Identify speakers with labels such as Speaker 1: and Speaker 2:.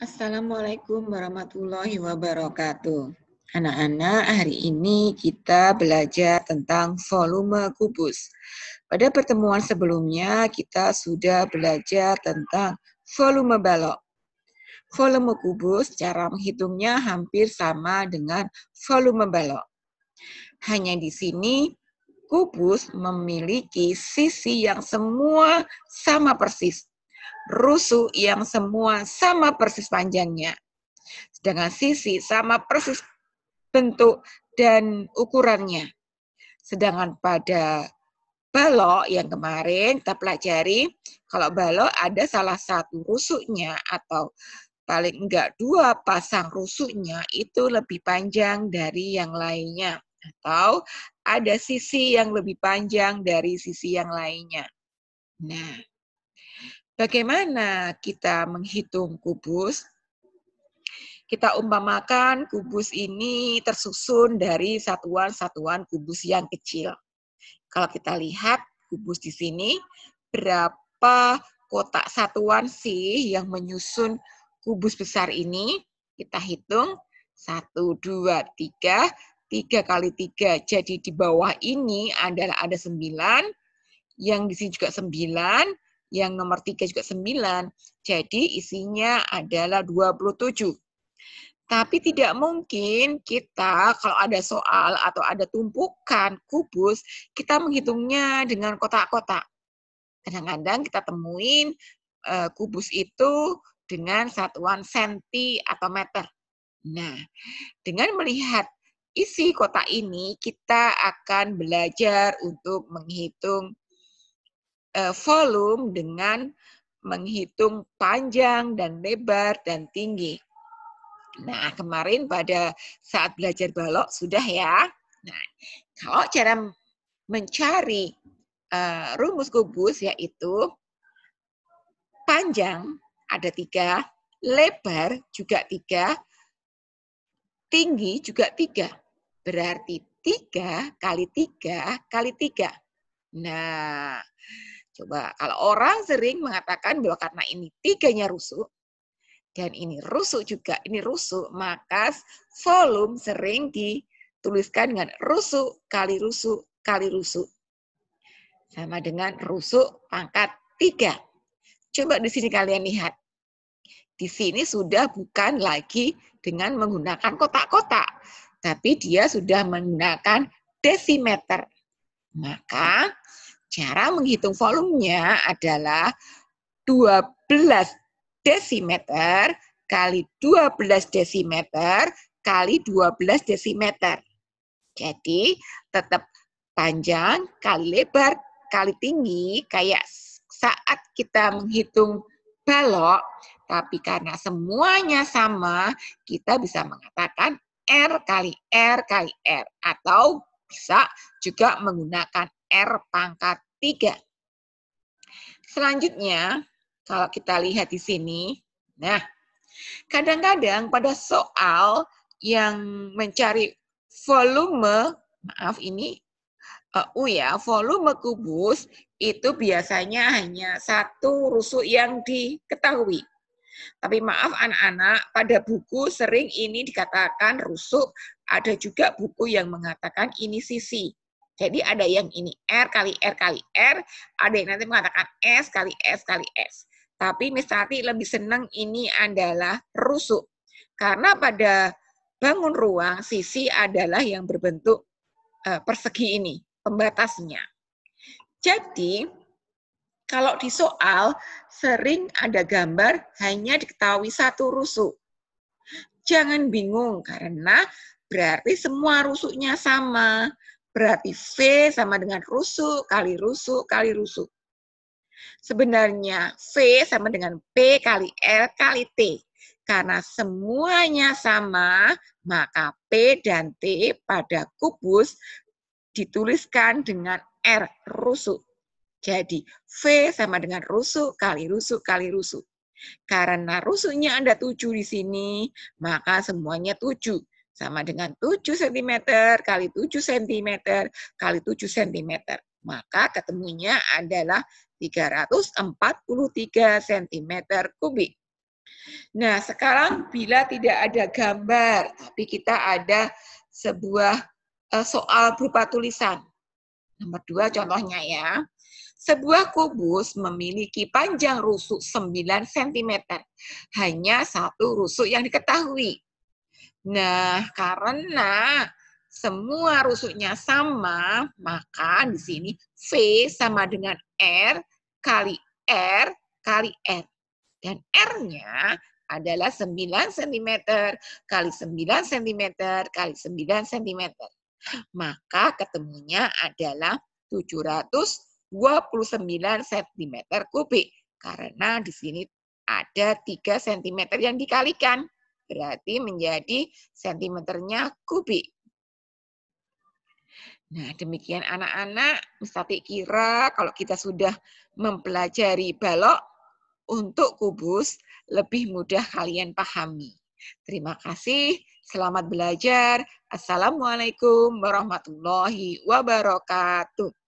Speaker 1: Assalamualaikum warahmatullahi wabarakatuh. Anak-anak, hari ini kita belajar tentang volume kubus. Pada pertemuan sebelumnya, kita sudah belajar tentang volume balok. Volume kubus cara menghitungnya hampir sama dengan volume balok. Hanya di sini, kubus memiliki sisi yang semua sama persis, rusuh yang semua sama persis panjangnya. Sedangkan sisi sama persis bentuk dan ukurannya. Sedangkan pada balok yang kemarin kita pelajari, kalau balok ada salah satu rusuknya atau paling enggak dua pasang rusuknya itu lebih panjang dari yang lainnya atau ada sisi yang lebih panjang dari sisi yang lainnya. Nah, Bagaimana kita menghitung kubus? Kita umpamakan kubus ini tersusun dari satuan-satuan kubus yang kecil. Kalau kita lihat kubus di sini, berapa kotak satuan sih yang menyusun kubus besar ini? Kita hitung 1, 2, 3, 3 kali 3. Jadi di bawah ini adalah ada 9, yang di sini juga 9, yang nomor tiga juga 9. Jadi isinya adalah 27. Tapi tidak mungkin kita kalau ada soal atau ada tumpukan kubus, kita menghitungnya dengan kotak-kotak. Kadang-kadang kita temuin eh, kubus itu dengan satuan senti atau meter. Nah, dengan melihat isi kotak ini, kita akan belajar untuk menghitung Eh, volume dengan menghitung panjang dan lebar dan tinggi. Nah, kemarin pada saat belajar balok sudah ya. Nah, kalau cara mencari uh, rumus kubus yaitu panjang ada tiga, lebar juga tiga, tinggi juga tiga. Berarti tiga kali tiga kali tiga. Nah, Coba kalau orang sering mengatakan bahwa karena ini tiganya rusuk dan ini rusuk juga, ini rusuk maka volume sering dituliskan dengan rusuk kali rusuk kali rusuk Sama dengan rusuk pangkat tiga Coba di sini kalian lihat. Di sini sudah bukan lagi dengan menggunakan kotak-kotak, tapi dia sudah menggunakan desimeter. Maka Cara menghitung volumenya adalah 12 desimeter kali 12 desimeter kali 12 desimeter. Jadi tetap panjang kali lebar kali tinggi kayak saat kita menghitung balok, tapi karena semuanya sama, kita bisa mengatakan R kali R kali R atau bisa juga menggunakan R pangkat 3. Selanjutnya, kalau kita lihat di sini, nah, kadang-kadang pada soal yang mencari volume, maaf ini uh, eh, U oh ya, volume kubus itu biasanya hanya satu rusuk yang diketahui. Tapi maaf anak-anak, pada buku sering ini dikatakan rusuk, ada juga buku yang mengatakan ini sisi. Jadi ada yang ini R kali R kali R, ada yang nanti mengatakan S kali S kali S. Tapi misalnya lebih senang ini adalah rusuk. Karena pada bangun ruang, sisi adalah yang berbentuk eh, persegi ini, pembatasnya. Jadi, kalau di soal, sering ada gambar hanya diketahui satu rusuk. Jangan bingung, karena berarti semua rusuknya sama Berarti V sama dengan rusuk, kali rusuk, kali rusuk. Sebenarnya V sama dengan P kali L kali T. Karena semuanya sama, maka P dan T pada kubus dituliskan dengan R, rusuk. Jadi V sama dengan rusuk kali rusuk kali rusuk. Karena rusuknya ada tujuh di sini, maka semuanya tujuh sama dengan 7 cm kali 7 cm kali 7 cm. Maka ketemunya adalah 343 cm kubik. Nah, sekarang bila tidak ada gambar, tapi kita ada sebuah eh, soal berupa tulisan. Nomor dua contohnya ya. Sebuah kubus memiliki panjang rusuk 9 cm. Hanya satu rusuk yang diketahui, Nah, karena semua rusuknya sama, maka di sini V sama dengan R kali R kali R. Dan R-nya adalah 9 cm kali 9 cm kali 9 cm. Maka ketemunya adalah 729 cm kubik. Karena di sini ada 3 cm yang dikalikan. Berarti menjadi sentimeternya kubik. Nah, demikian anak-anak, mustati kira kalau kita sudah mempelajari balok untuk kubus, lebih mudah kalian pahami. Terima kasih, selamat belajar. Assalamualaikum warahmatullahi wabarakatuh.